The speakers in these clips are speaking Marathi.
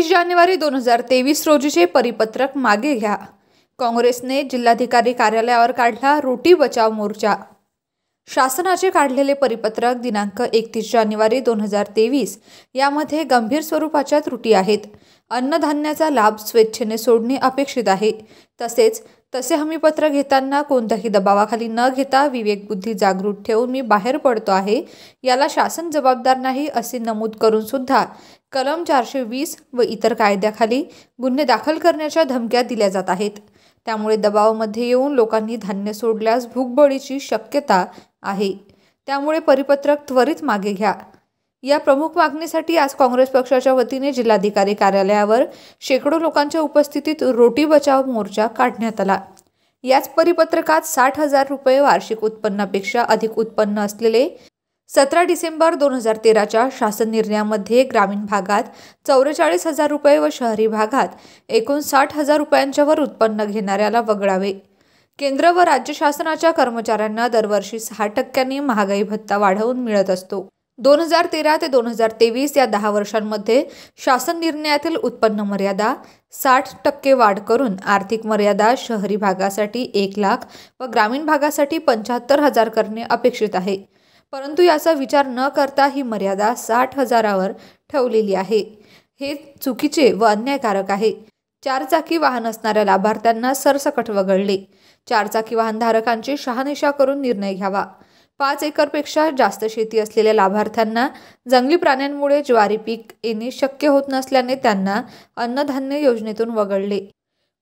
एकतीस जानेवारी दोन हजार तेवीस रोजीचे परिपत्रक मागे घ्या काँग्रेसने जिल्हाधिकारी कार्यालयावर काढला रोटी बचाव मोर्चा शासनाचे काढलेले परिपत्रक दिनांक एकतीस जानेवारी दोन हजार तेवीस यामध्ये गंभीर स्वरूपाच्या त्रुटी आहेत अन्नधान्याचा लाभ स्वेच्छेने सोडणे अपेक्षित आहे तसेच तसे हमीपत्र घेताना कोणत्याही दबावाखाली न घेता विवेकबुद्धी जागृत ठेवून मी बाहेर पडतो आहे याला शासन जबाबदार नाही असे नमूद करून सुद्धा कलम चारशे वीस व इतर कायद्याखाली गुन्हे दाखल करण्याच्या धमक्या दिल्या जात आहेत त्यामुळे दबावामध्ये येऊन लोकांनी धान्य सोडल्यास भूकबळीची शक्यता आहे त्यामुळे परिपत्रक त्वरित मागे घ्या या प्रमुख मागणीसाठी आज काँग्रेस पक्षाच्या वतीने जिल्हाधिकारी कार्यालयावर शेकडो लोकांच्या उपस्थितीत रोटी बचाव मोर्चा काढण्यात आला याच परिपत्रकात साठ हजार रुपये वार्षिक उत्पन्नापेक्षा अधिक उत्पन्न असलेले सतरा डिसेंबर दोन हजार तेराच्या शासन निर्णयामध्ये ग्रामीण भागात चौवेचाळीस हजार रुपये व शहरी भागात एकोणसाठ हजार रुपयांच्यावर उत्पन्न घेणाऱ्याला वगळावे केंद्र व राज्य शासनाच्या कर्मचाऱ्यांना दरवर्षी सहा टक्क्यांनी महागाई भत्ता वाढवून मिळत असतो दोन हजार तेरा ते दोन हजार तेवीस या दहा वर्षांमध्ये शासन निर्णयातील उत्पन्न मर्यादा साठ टक्के वाढ करून आर्थिक मर्यादा शहरी भागासाठी एक लाख व ग्रामीण भागासाठी पंच्याहत्तर हजार करणे अपेक्षित आहे परंतु याचा विचार न करता ही मर्यादा साठ हजारावर ठेवलेली आहे हे चुकीचे व अन्यायकारक आहे चारचाकी वाहन असणाऱ्या लाभार्थ्यांना सरसकट वगळले चारचाकी वाहनधारकांची शहानिशा करून निर्णय घ्यावा पाच एकरपेक्षा जास्त शेती असलेल्या लाभार्थ्यांना जंगली प्राण्यांमुळे ज्वारी पीक येणे शक्य होत नसल्याने त्यांना अन्नधान्य योजनेतून वगळले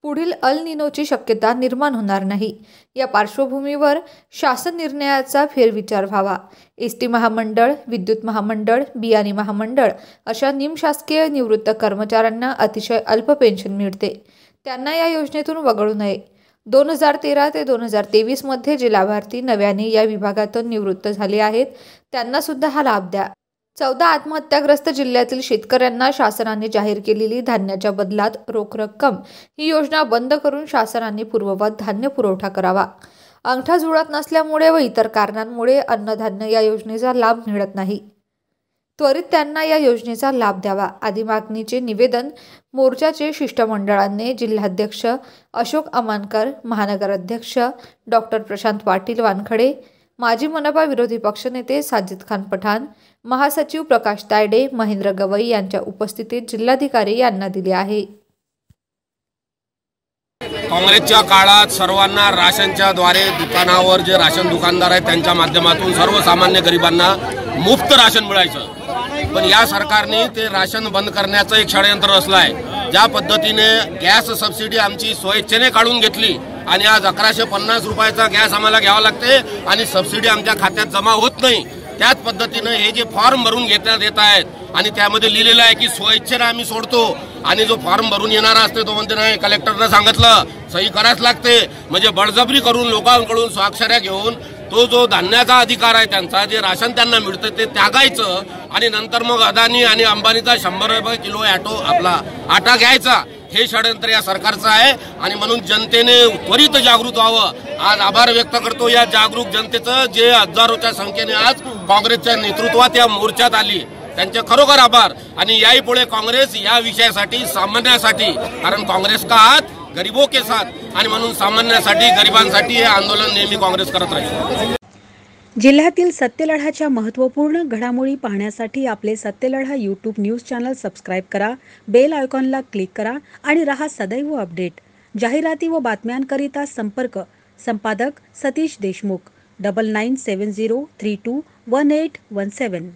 पुढील अल निनोची शक्यता निर्माण होणार नाही या पार्श्वभूमीवर शासन निर्णयाचा फेरविचार व्हावा एस टी महामंडळ विद्युत महामंडळ बियाणे महामंडळ अशा निमशासकीय निवृत्त कर्मचाऱ्यांना अतिशय अल्प पेन्शन मिळते त्यांना या योजनेतून वगळू नये दोन हजार तेरा ते दोन हजार तेवीसमध्ये जे लाभार्थी नव्याने या विभागातून निवृत्त झाले आहेत त्यांना सुद्धा हा लाभ द्या चौदा आत्महत्याग्रस्त जिल्ह्यातील शेतकऱ्यांना शासनाने जाहीर केलेली धान्याच्या बदलात रोख रक्कम ही योजना बंद करून शासनाने पूर्ववत धान्य पुरवठा करावा अंगठा जुळत नसल्यामुळे व इतर कारणांमुळे अन्नधान्य या योजनेचा लाभ मिळत नाही त्वरित त्यांना या योजनेचा लाभ द्यावा आदी मागणीचे निवेदन मोर्चाचे शिष्टमंडळाने जिल्हाध्यक्ष अशोक अमानकर महानगराध्यक्ष डॉक्टर प्रशांत पाटील वानखडे माजी मनपा विरोधी पक्षनेते साजिद खान पठाण महासचिव प्रकाश तायडे महेंद्र गवई यांच्या उपस्थितीत जिल्हाधिकारी यांना दिले आहे काँग्रेसच्या काळात सर्वांना राशनच्या द्वारे दुकानावर जे राशन दुकानदार आहेत त्यांच्या माध्यमातून सर्वसामान्य गरिबांना मुफ्त राशन मिळायचं पण या सरकारने ते राशन बंद करण्याचं एक षडयंत्र रचलं आहे ज्या पद्धतीने गॅस सबसिडी आमची स्वेच्छेने काढून घेतली आणि आज अकराशे पन्नास रुपयाचा गॅस आम्हाला घ्यावा लागते आणि सबसिडी आमच्या खात्यात जमा होत नाही त्याच पद्धतीने हे जे फॉर्म भरून घेता येत आहेत आणि त्यामध्ये लिहिलेलं आहे की स्वेच्छेने आम्ही सोडतो आणि जो फॉर्म भरून येणारा असते तो म्हणते नाही कलेक्टरनं सांगितलं सही करायच लागते म्हणजे बळजबरी करून लोकांकडून स्वाक्षऱ्या घेऊन तो जो धान्याचा अधिकार आहे त्यांचा जे राशन त्यांना मिळतं ते त्यागायचं आणि नंतर मग अदानी आणि अंबानीचा शंभर रुपये किलो ॲटो आपला आटा घ्यायचा हे षडयंत्र या सरकारचं आहे आणि म्हणून जनतेने त्वरित जागृत व्हावं आज आभार व्यक्त करतो या जागरूक जनतेचं जे हजारोच्या संख्येने आज काँग्रेसच्या नेतृत्वात या मोर्चात आली त्यांचे खरोखर आभार आणि याही पुढे काँग्रेस या विषयासाठी सामान्यासाठी कारण काँग्रेस का आहात गरीबों के साथ आणि म्हणून सामान्यासाठी गरिबांसाठी हे आंदोलन नेहमी काँग्रेस करत राहील जिल्ह्यातील सत्यलढाच्या महत्त्वपूर्ण घडामोडी पाहण्यासाठी आपले Satyaladha YouTube news channel subscribe करा बेल आयकॉनला क्लिक करा आणि रहा सदैव अपडेट जाहिराती व बातम्यांकरिता संपर्क संपादक Satish Deshmukh double nine seven zero three two one eight one सेवन